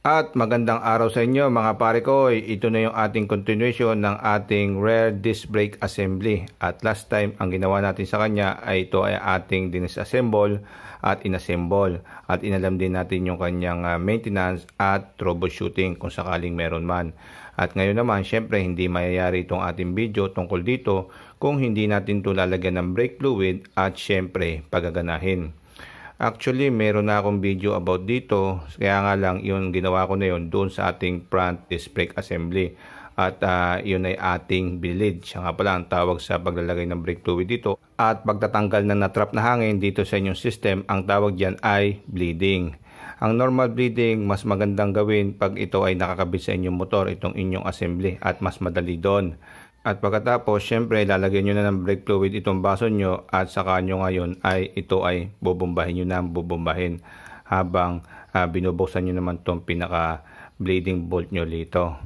At magandang araw sa inyo mga pare ko. Ito na yung ating continuation ng ating rear disc brake assembly. At last time ang ginawa natin sa kanya ay ito ay ating dinasassemble at inassemble. At inalam din natin yung kanyang ah, maintenance at troubleshooting kung sakaling meron man. At ngayon naman syempre hindi mayayari itong ating video tungkol dito kung hindi natin ito lalagyan ng brake fluid at syempre pagaganahin. Actually, meron na akong video about dito. Kaya nga lang, yun, ginawa ko na yun doon sa ating front disc brake assembly. At uh, yun ay ating bilid. Siya nga pala ang tawag sa paglalagay ng brake fluid dito. At pagtatanggal ng natrap na hangin dito sa inyong system, ang tawag dyan ay bleeding. Ang normal bleeding, mas magandang gawin pag ito ay nakakabit sa inyong motor, itong inyong assembly. At mas madali doon. At pagkatapos, syempre, ilalagay nyo na ng brake fluid itong baso nyo at saka nyo ngayon ay ito ay bubumbahin nyo na bubumbahin habang uh, binubuksan nyo naman itong pinaka bleeding bolt nyo dito.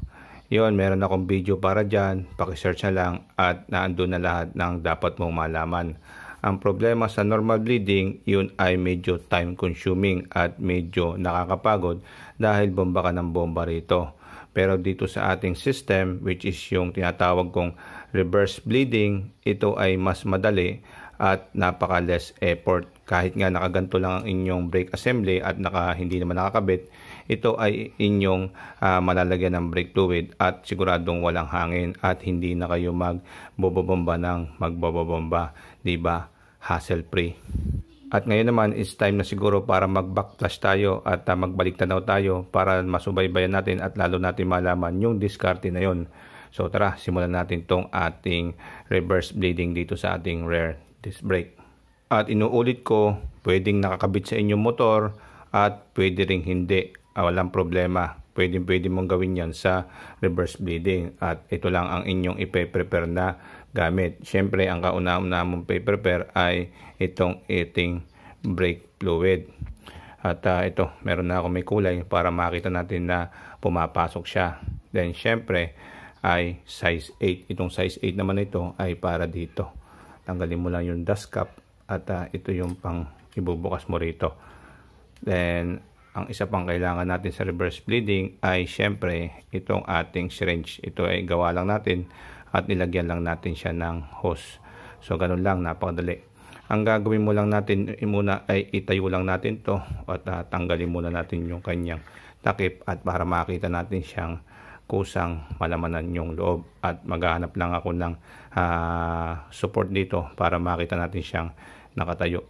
Yun, meron akong video para dyan. Pakisearch na lang at naandun na lahat ng dapat mong malaman. Ang problema sa normal bleeding, yun ay medyo time consuming at medyo nakakapagod dahil bomba ka ng bomba rito. Pero dito sa ating system, which is yung tinatawag kong reverse bleeding, ito ay mas madali at napaka-less effort. Kahit nga nakaganto lang ang inyong brake assembly at naka, hindi naman nakakabit, ito ay inyong uh, malalagyan ng brake fluid at siguradong walang hangin at hindi na kayo magbobobomba ng magbobobomba. ba diba? Hassle-free. At ngayon naman is time na siguro para mag-backflash tayo at uh, ah, magbalik tanaw tayo para masubaybayan natin at lalo natin malaman yung diskarte na yon. So tara, simulan natin tong ating reverse bleeding dito sa ating rear disc brake. At inuulit ko, pwedeng nakakabit sa inyong motor at pwede ring hindi. Ah, walang problema. Pwede, pwede mong gawin yan sa reverse bleeding. At ito lang ang inyong ipe-prepare na gamit. Siyempre, ang kauna-una mong ipe-prepare ay itong iting brake fluid. At uh, ito, meron na ako may kulay para makita natin na pumapasok siya. Then syempre ay size 8. Itong size 8 naman ito ay para dito. Tanggalin mo lang yung dust cap at uh, ito yung pang ibubukas mo rito. Then ang isa pang kailangan natin sa reverse bleeding ay syempre itong ating syringe. Ito ay gawa lang natin at nilagyan lang natin siya ng hose. So ganun lang, napakadali. Ang gagawin mo lang natin eh, muna ay itayo lang natin to at uh, tanggalin muna natin yung kanyang takip at para makita natin siyang kusang malamanan yung loob at maghahanap lang ako ng uh, support dito para makita natin siyang nakatayo.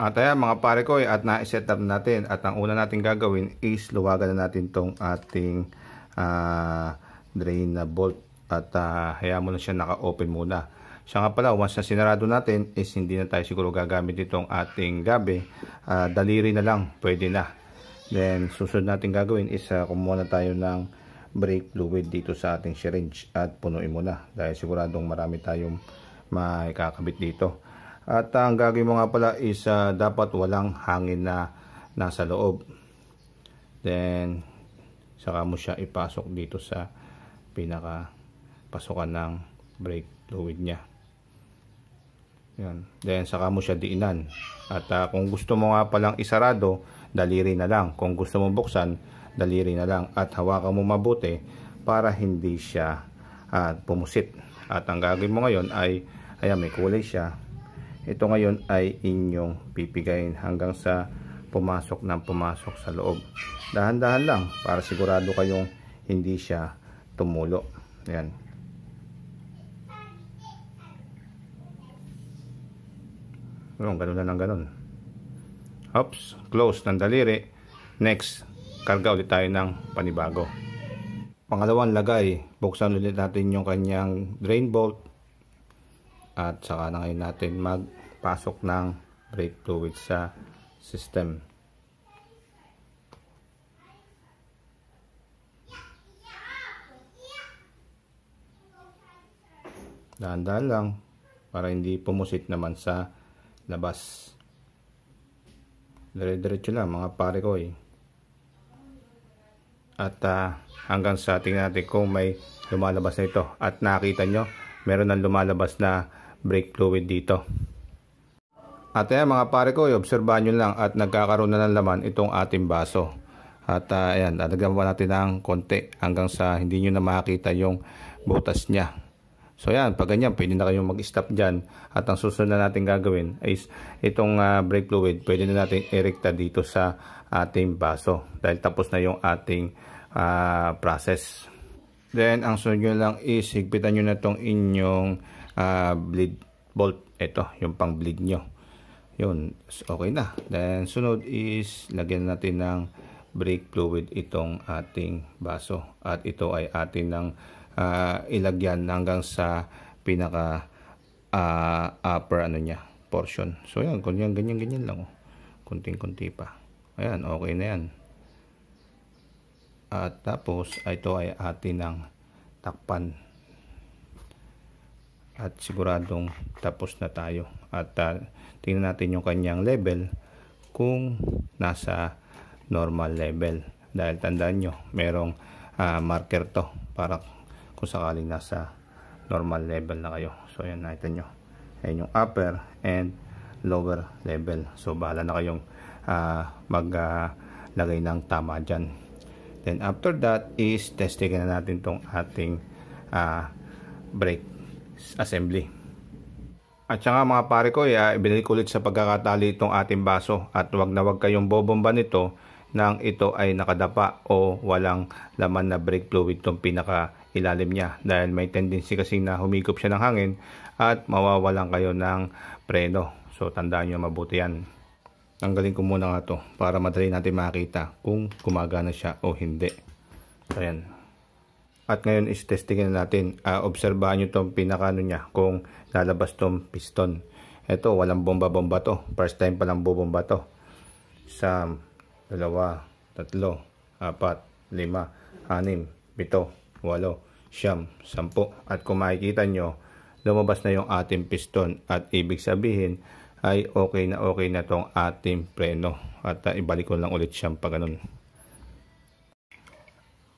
At ayan mga pare ko eh, at na-set up natin at ang una natin gagawin is luwagan na natin tong ating uh, ah, drain na bolt at uh, hayaan mo na siya naka-open muna. Siya nga pala, once na sinarado natin, is hindi na tayo siguro gagamit itong ating gabi. Uh, daliri na lang, pwede na. Then, susunod natin gagawin is uh, kumuha na tayo ng brake fluid dito sa ating syringe at punuin mo na. Dahil siguradong marami tayong makakabit dito. At uh, ang gagawin mo nga pala is uh, dapat walang hangin na nasa loob. Then, saka mo siya ipasok dito sa pinaka pasukan ng brake fluid niya. Yan. Then saka mo siya diinan. At uh, kung gusto mo nga palang isarado, daliri na lang. Kung gusto mo buksan, daliri na lang. At hawakan mo mabuti para hindi siya uh, pumusit. At ang gagawin mo ngayon ay, ayan may kulay siya. Ito ngayon ay inyong pipigayin hanggang sa pumasok ng pumasok sa loob. Dahan-dahan lang para sigurado kayong hindi siya tumulo. Ayan. Yun, ganun lang ng ganun. Oops, close ng daliri. Next, karga ulit tayo ng panibago. Pangalawang lagay, buksan ulit natin yung kanyang drain bolt. At saka na ngayon natin magpasok ng brake fluid sa system. Dahan-dahan lang para hindi pumusit naman sa labas dire-diretso lang mga pare ko eh. at uh, hanggang sa tingnan natin kung may lumalabas na ito at nakita nyo meron ng lumalabas na brake fluid dito at ayan mga pare ko i obserbahan nyo lang at nagkakaroon na ng laman itong ating baso at uh, ayan, adagdaman natin ng konti hanggang sa hindi nyo na makita yung butas niya So yan, pag ganyan, pwede na kayong mag-stop dyan. At ang susunod na natin gagawin is itong uh, brake fluid, pwede na natin erecta dito sa ating baso. Dahil tapos na yung ating uh, process. Then, ang sunod nyo lang is higpitan nyo na itong inyong uh, bleed bolt. Ito, yung pang bleed nyo. Yun, okay na. Then, sunod is lagyan natin ng brake fluid itong ating baso. At ito ay atin ng uh, ilagyan hanggang sa pinaka uh, upper ano niya portion. So ayan, ganyan ganyan ganyan lang oh. Kunting-kunti pa. Ayan, okay na 'yan. At tapos ito ay atin ng takpan. At siguradong tapos na tayo. At uh, tingnan natin yung kanyang level kung nasa normal level. Dahil tandaan nyo, merong uh, marker to para kung sakaling nasa normal level na kayo. So ayan nakita nyo. Ayan yung upper and lower level. So bahala na kayong uh, maglagay uh, ng tama dyan. Then after that is testing na natin tong ating uh, brake assembly. At saka mga pare ko, ya, eh, ah, ibinalik ulit sa pagkakatali itong ating baso at wag na wag kayong bobomba nito nang ito ay nakadapa o walang laman na brake fluid itong pinaka ilalim niya dahil may tendency kasi na humigop siya ng hangin at mawawalan kayo ng preno. So tandaan niyo mabuti yan. Tanggalin ko muna nga para madali natin makita kung gumagana siya o hindi. So At ngayon is testingin na natin. Uh, obserbahan nyo itong pinakano niya kung lalabas tong piston. Ito walang bomba-bomba to. First time palang bubomba to. Sa dalawa, tatlo, apat, lima, anim, pito, walo, siyam, sampo. At kung makikita nyo, lumabas na yung ating piston at ibig sabihin ay okay na okay na tong ating preno. At uh, ibalik ko lang ulit siyam pa ganun.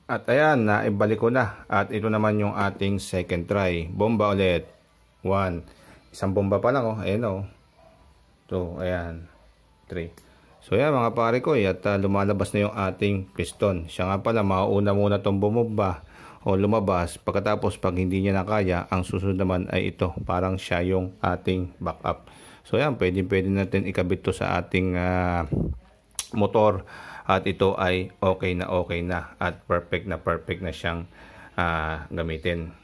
At ayan, naibalik ko na. At ito naman yung ating second try. Bomba ulit. 1. Isang bomba pa lang oh. Ayan oh. 2. Ayan. 3. So ayan mga pare ko. Eh. At uh, lumalabas na yung ating piston. Siya nga pala, mauna muna tong bumumba o lumabas. Pagkatapos pag hindi niya nakaya, ang susunod naman ay ito. Parang siya yung ating backup. So yan, pwede, pwede natin ikabit to sa ating uh, motor at ito ay okay na okay na at perfect na perfect na siyang uh, gamitin.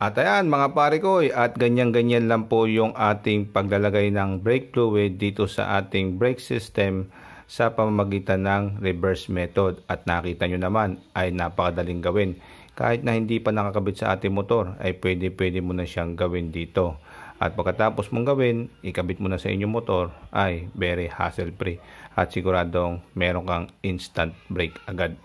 At ayan mga pare ko eh, at ganyan-ganyan lang po yung ating paglalagay ng brake fluid dito sa ating brake system sa pamamagitan ng reverse method. At nakita nyo naman ay napakadaling gawin kahit na hindi pa nakakabit sa ating motor ay pwede pwede mo na siyang gawin dito at pagkatapos mong gawin ikabit mo na sa inyong motor ay very hassle free at siguradong meron kang instant brake agad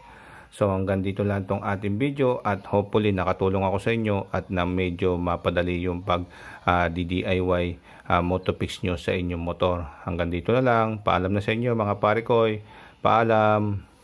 So hanggang dito lang tong ating video at hopefully nakatulong ako sa inyo at na medyo mapadali yung pag uh, ah, DIY uh, ah, motofix nyo sa inyong motor. Hanggang dito na lang. Paalam na sa inyo mga pare koy. Paalam.